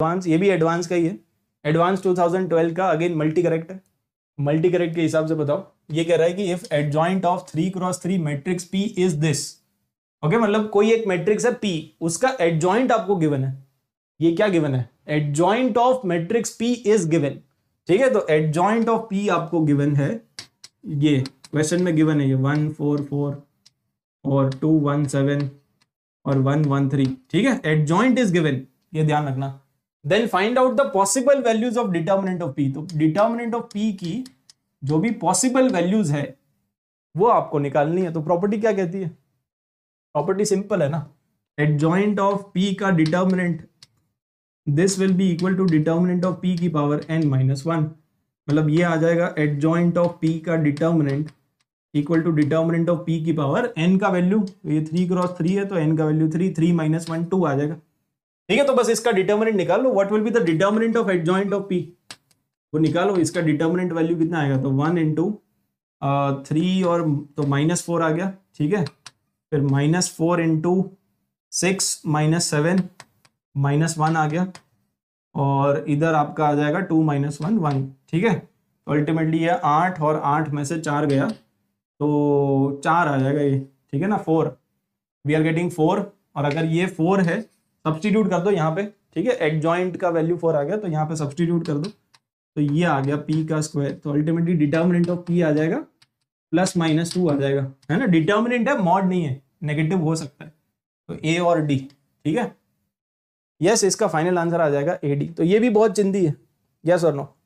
advance ये भी advance का ही है एडवांस 2012 का अगेन मल्टी करेक्ट है मल्टी करेक्ट के हिसाब से बताओ ये कह रहा है कि if adjoint of three cross three matrix P is this okay मतलब कोई एक मैट्रिक्स है पी उसका एडजॉइंट आपको गिवन है ये क्या गिवन है adjoint of matrix P is given ठीक है तो एडजॉइंट ऑफ पी आपको गिवन है ये क्वेश्चन में गिवन है ये वन फोर फोर और टू वन सेवन और वन वन थ्री ठीक है एडजॉइंट इज गिवन ये ध्यान रखना then find out the possible values of determinant of P तो डिटर्मिनेंट ऑफ पी की जो भी पॉसिबल वैल्यूज है वो आपको निकालनी है तो प्रॉपर्टी क्या कहती है प्रॉपर्टी सिंपल है ना एट जॉइंट ऑफ पी का determinant this will be equal to determinant of P की पावर एन माइनस वन मतलब ये आ जाएगा एट जॉइंट ऑफ पी का determinant equal to determinant of P की पावर एन का वैल्यू ये थ्री क्रॉस थ्री है तो एन का value three three minus one two आ जाएगा ठीक है तो बस इसका डिटर्मिनेंट निकाल लो what will be the determinant of joint of P वो निकालो इसका डिटर्मिनेंट वैल्यू कितना आएगा तो वन इंटू थ्री और तो माइनस फोर आ गया ठीक है फिर minus four into six minus seven minus one आ गया और इधर आपका आ जाएगा टू माइनस वन वन ठीक है तो अल्टीमेटली ये आठ और आठ में से चार गया तो चार आ जाएगा ये ठीक है ना four we are getting four और अगर ये फोर है सब्सटीट्यूट कर दो यहाँ पे ठीक है एक ज्वाइंट का वैल्यू फोर आ गया तो यहाँ पे सब्सटीट्यूट कर दो तो ये आ गया पी का स्क्वायर तो अल्टीमेटली डिटर्मिनेंट ऑफ पी आ जाएगा प्लस माइनस टू आ जाएगा है ना डिटर्मिनेंट है मॉड नहीं है नेगेटिव हो सकता है तो ए और डी ठीक है यस yes, इसका फाइनल आंसर आ जाएगा ए डी तो ये भी बहुत चिंदी है यस और नो